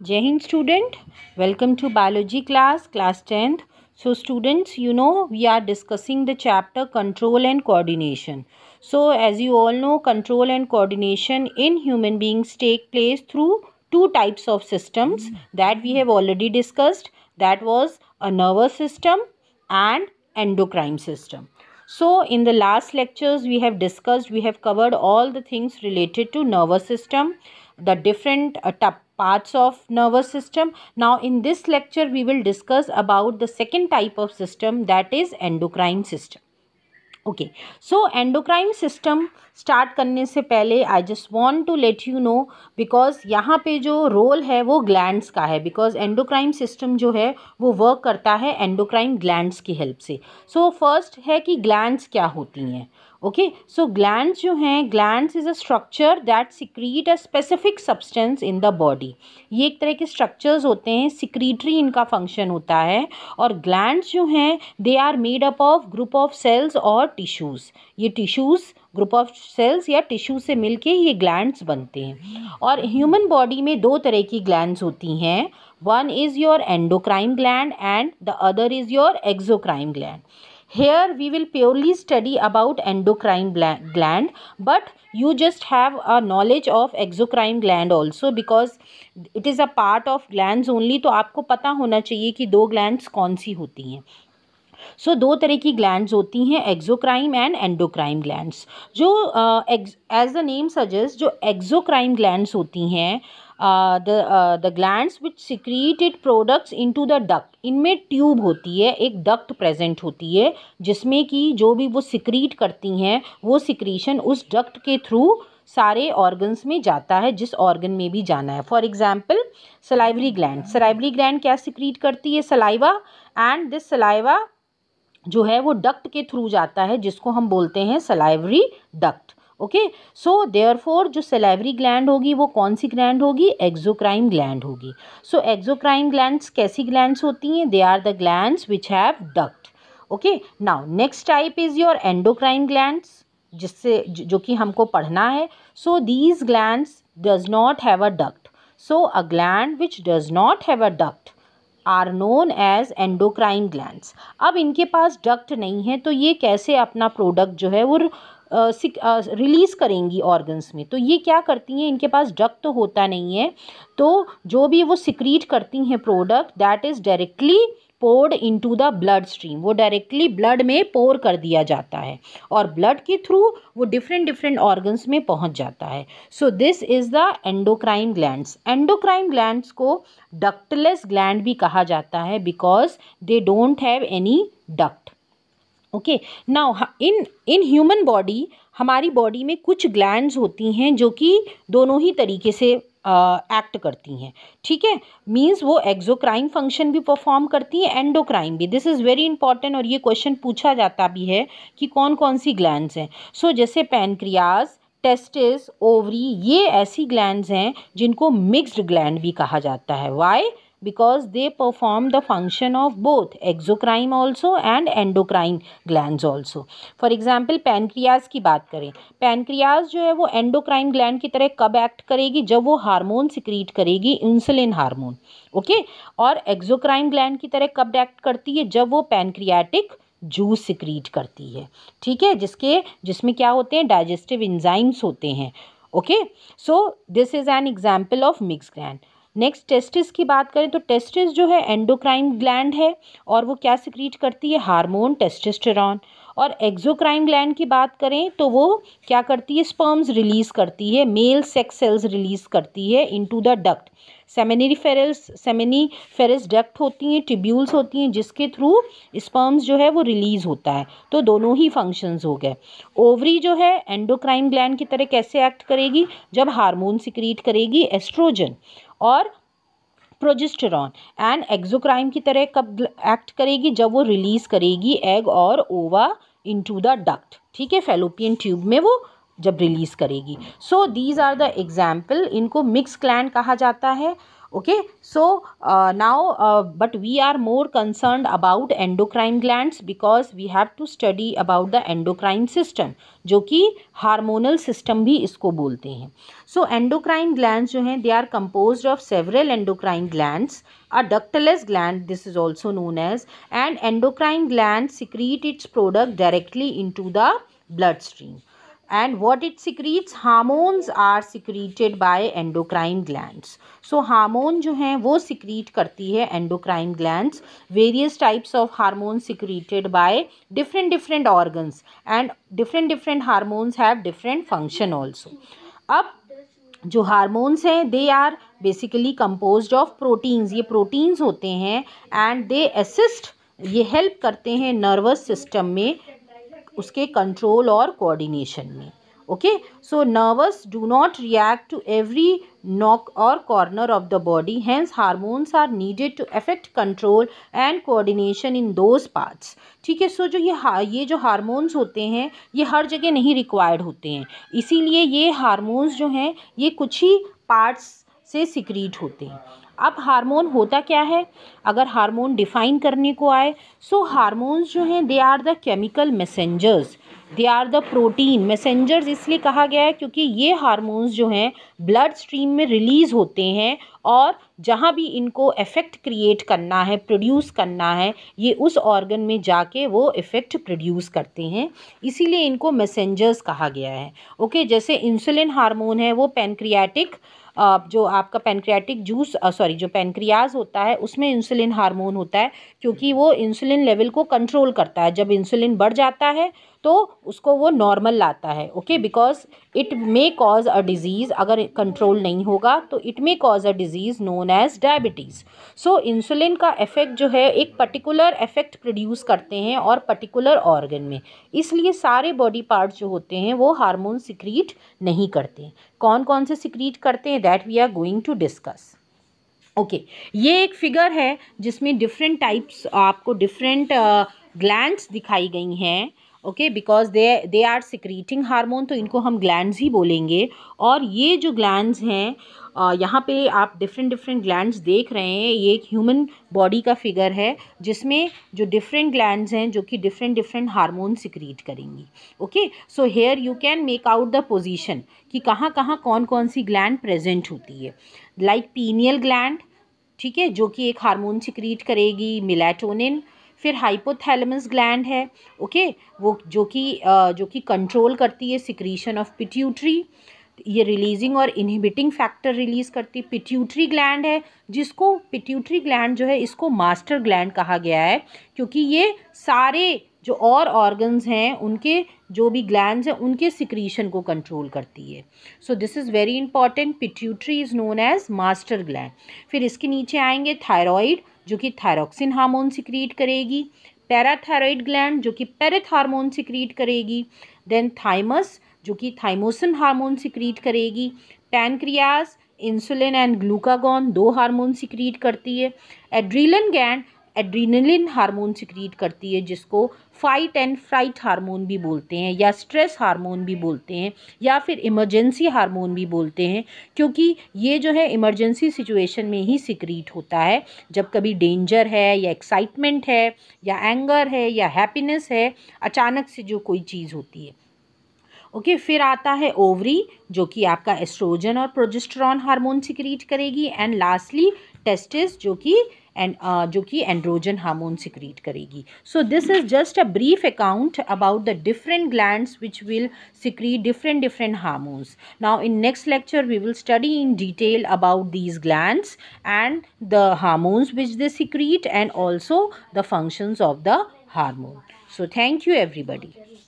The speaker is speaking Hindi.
Jain student, welcome to biology class, class 10th. So students, you know, we are discussing the chapter control and coordination. So as you all know, control and coordination in human beings take place through two types of systems that we have already discussed. That was a nervous system and endocrine system. So in the last lectures we have discussed, we have covered all the things related to nervous system, the different uh, parts of nervous system. Now in this lecture we will discuss about the second type of system that is endocrine system. Okay so endocrine system start करने से पहले I just want to let you know because यहाँ पे जो रोल है वो ग्लैंड्स का है बिकॉज एंडोक्राइन सिस्टम जो है वो वर्क करता है एंडोक्राइन ग्लैंड्स की हेल्प से सो so, फर्स्ट है कि ग्लैंड्स क्या होती हैं ओके सो ग्लैंड जो हैं gland is a structure that secrete a specific substance in the body ये एक तरह के स्ट्रक्चर्स होते हैं सिक्रीटरी इनका फंक्शन होता है और ग्लैंड जो हैं they are made up of group of cells और टिश्यूज ये टिश्यूज ग्रुप ऑफ सेल्स या टिश्यू से मिलके ये ग्लैंड बनते हैं और ह्यूमन बॉडी में दो तरह की ग्लैंड होती हैं one is your endocrine gland and the other is your exocrine gland here we will purely study about endocrine gland but you just have a knowledge of exocrine gland also because it is a part of glands only to aapko pata hona chahiye ki do glands kaun si hoti hain so so, दो तरह की ग्लैंड्स होती हैं एक्सोक्राइम एंड एंडोक्राइम ग्लैंड्स जो एज द नेम सजेस्ट जो एक्सोक्राइम ग्लैंड्स होती हैं uh, the uh, the glands which secreted products into the duct इनमें ट्यूब होती है एक डक्ट प्रेजेंट होती है जिसमें कि जो भी वो सिक्रीट करती हैं वो सिक्रीशन उस डक्ट के थ्रू सारे ऑर्गन्स में जाता है जिस ऑर्गन में भी जाना है for example salivary gland salivary gland क्या सिक्रीट करती है सलाइवा एंड दिस सलाइवा जो है वो डक्ट के थ्रू जाता है जिसको हम बोलते हैं salivary duct okay so therefore जो सेलेवरी ग्लैंड होगी वो कौन सी ग्लैंड होगी एक्जोक्राइन ग्लैंड होगी सो एक्जोक्राइन ग्लैंड्स कैसी ग्लैंड्स होती हैं they are the glands which have duct okay now next type is your endocrine glands जिससे जो कि हमको पढ़ना है so these glands does not have a duct so a gland which does not have a duct are known as endocrine glands अब इनके पास डक्ट नहीं है तो ये कैसे अपना प्रोडक्ट जो है वो रिलीज़ करेंगी ऑर्गन्स में तो ये क्या करती हैं इनके पास ड्रग तो होता नहीं है तो जो भी वो सिक्रीट करती हैं product that is directly poured into the blood stream वो डायरेक्टली ब्लड में पोर कर दिया जाता है और ब्लड के थ्रू वो डिफरेंट डिफरेंट ऑर्गन्स में पहुंच जाता है so this is the endocrine glands endocrine glands को डक्टलेस ग्लैंड भी कहा जाता है because they don't have any duct okay now in in human body हमारी बॉडी में कुछ ग्लैंड्स होती हैं जो कि दोनों ही तरीके से एक्ट uh, करती हैं ठीक है मीन्स वो एक्जोक्राइन फंक्शन भी परफॉर्म करती हैं एंडोक्राइन भी दिस इज़ वेरी इंपॉर्टेंट और ये क्वेश्चन पूछा जाता भी है कि कौन कौन सी ग्लैंड्स हैं सो so, जैसे पेनक्रियाज टेस्टिस ओवरी ये ऐसी ग्लैंड्स हैं जिनको मिक्स्ड ग्लैंड भी कहा जाता है why because they perform the function of both exocrine also and endocrine gland also for example pancreas की बात करें pancreas जो है वो endocrine ग्लैंड की तरह कब एक्ट करेगी जब वो हारमोन सिक्रीट करेगी इंसुलिन हारमोन ओके और एक्जोक्राइन ग्लैंड की तरह कब एक्ट करती है जब वो पैनक्रियाटिक जूस सिक्रीट करती है ठीक है जिसके जिसमें क्या होते हैं डाइजेस्टिव इंजाइम्स होते हैं okay so this is an example of mix gland next testis की बात करें तो टेस्टिस जो है एंडोक्राइन ग्लैंड है और वो क्या सिक्रीट करती है हार्मोन टेस्टेस्टेरॉन और एक्जोक्राइन ग्लैंड की बात करें तो वो क्या करती है स्पर्म्स रिलीज़ करती है मेल सेक्स सेल्स रिलीज़ करती है into the duct seminiferous seminiferous duct होती हैं ट्यूब्यूल्स होती हैं जिसके थ्रू स्पर्म्स जो है वो रिलीज़ होता है तो दोनों ही फंक्शंस हो गए ओवरी जो है एंडोक्राइन ग्लैंड की तरह कैसे एक्ट करेगी जब हार्मोन सिक्रीट करेगी एस्ट्रोजन और प्रोजिस्टरॉन एंड एक्जोक्राइम की तरह कब एक्ट करेगी जब वो रिलीज़ करेगी एग और ओवा इनटू द डक्ट ठीक है फेलोपियन ट्यूब में वो जब रिलीज़ करेगी so these are the example इनको मिक्स क्लैंड कहा जाता है okay so uh, now uh, but we are more concerned about endocrine glands because we have to study about the endocrine system jo ki hormonal system bhi isko bolte hain so endocrine glands they are composed of several endocrine glands a ductless gland this is also known as and endocrine gland secrete its product directly into the bloodstream and what it secretes hormones are secreted by endocrine glands so hormone jo hain wo secrete karti hai endocrine glands various types of hormones secreted by different different organs and different different hormones have different function also ab जो हारमोन्स हैं they are basically compose of proteins ये प्रोटीन्स होते हैं एंड दे असिस्ट ये हेल्प करते हैं नर्वस सिस्टम में उसके कंट्रोल और कोऑर्डिनेशन में okay so nervous do not react to every nook और corner of the body hence hormones are needed to affect control and coordination in those parts ठीक है सो जो ये ये जो हार्मोन्स होते हैं ये हर जगह नहीं रिक्वायर्ड होते हैं इसीलिए ये हार्मोन्स जो हैं ये कुछ ही पार्ट्स से सिक्रीट होते हैं अब हार्मोन होता क्या है अगर हार्मोन डिफाइन करने को आए सो हार्मोन्स जो हैं they are the chemical messengers they are the protein messengers इसलिए कहा गया है क्योंकि ये हार्मोन्स जो हैं ब्लड स्ट्रीम में रिलीज़ होते हैं और जहाँ भी इनको इफ़ेक्ट क्रिएट करना है प्रोड्यूस करना है ये उस ऑर्गन में जाके वो इफ़ेक्ट प्रोड्यूस करते हैं इसीलिए इनको मैसेंजर्स कहा गया है ओके जैसे इंसुलिन हार्मोन है वो पेनक्रियाटिक जो आपका पेनक्रियाटिक जूस सॉरी जो पेनक्रियाज होता है उसमें इंसुलिन हार्मोन होता है क्योंकि वो इंसुलिन लेवल को कंट्रोल करता है जब इंसुलिन बढ़ जाता है तो उसको वो नॉर्मल लाता है okay because it may cause a disease अगर कंट्रोल नहीं होगा तो it may cause a disease known as diabetes so insulin का इफ़ेक्ट जो है एक पर्टिकुलर इफ़ेक्ट प्रोड्यूस करते हैं और पर्टिकुलर ऑर्गन में इसलिए सारे बॉडी पार्ट्स जो होते हैं वो हार्मोन सिक्रीट नहीं करते कौन कौन से सिक्रीट करते हैं that we are going to discuss okay okay. ये एक फिगर है जिसमें डिफरेंट टाइप्स आपको डिफरेंट ग्लैंड्स uh, दिखाई गई हैं okay because they they are secreting hormone तो इनको हम ग्लैंड्स ही बोलेंगे और ये जो ग्लैंड्स हैं यहाँ पे आप डिफरेंट डिफरेंट ग्लैंड्स देख रहे हैं ये एक ह्यूमन बॉडी का फिगर है जिसमें जो डिफरेंट ग्लैंड्स हैं जो कि डिफरेंट डिफरेंट हार्मोन सिक्रीट करेंगी okay so here you can make out the position कि कहाँ कहाँ कौन कौन सी ग्लैंड प्रेजेंट होती है लाइक पीनियल ग्लैंड ठीक है जो कि एक हार्मोन सिक्रीट करेगी मिलाटोनिन फिर हाइपोथैलेमस ग्लैंड है ओके वो जो कि जो कि कंट्रोल करती है सिक्रीशन ऑफ पिट्यूटरी ये रिलीजिंग और इनहिबिटिंग फैक्टर रिलीज करती पिट्यूटरी ग्लैंड है जिसको पिट्यूटरी ग्लैंड जो है इसको मास्टर ग्लैंड कहा गया है क्योंकि ये सारे जो और ऑर्गन्स हैं उनके जो भी ग्लैंड हैं उनके सिक्रीशन को कंट्रोल करती है so this is very important pituitary is known as master gland फिर इसके नीचे आएंगे थायराइड जो कि थायरॉक्सिन हार्मोन सिक्रीट करेगी पैराथायरॉयड ग्लैंड जो कि पेरिथ हार्मोन सिक्रीट करेगी देन थाइमस जो कि थाइमोसिन हार्मोन सिक्रीट करेगी पैनक्रियाज इंसुलिन एंड ग्लूकागॉन दो हार्मोन सिक्रीट करती है adrenal gland adrenaline hormone secrete करती है जिसको फाइट एंड फ्राइट हार्मोन भी बोलते हैं या स्ट्रेस हार्मोन भी बोलते हैं या फिर इमरजेंसी हार्मोन भी बोलते हैं क्योंकि ये जो है इमरजेंसी सिचुएशन में ही सिक्रीट होता है जब कभी डेंजर है या एक्साइटमेंट है या एंगर है या हैप्पीनेस है अचानक से जो कोई चीज़ होती है ओके okay, फिर आता है ओवरी जो कि आपका एस्ट्रोजन और प्रोजेस्ट्रॉन हार्मोन सिक्रीट करेगी एंड लास्टली टेस्टिस जो कि एंड जो कि एंड्रोजन हार्मोन सिक्रीट करेगी so this is just a brief account about the different glands which will secrete different different hormones now in next lecture we will study in detail about these glands and the hormones which they secrete and also the functions of the hormone so thank you everybody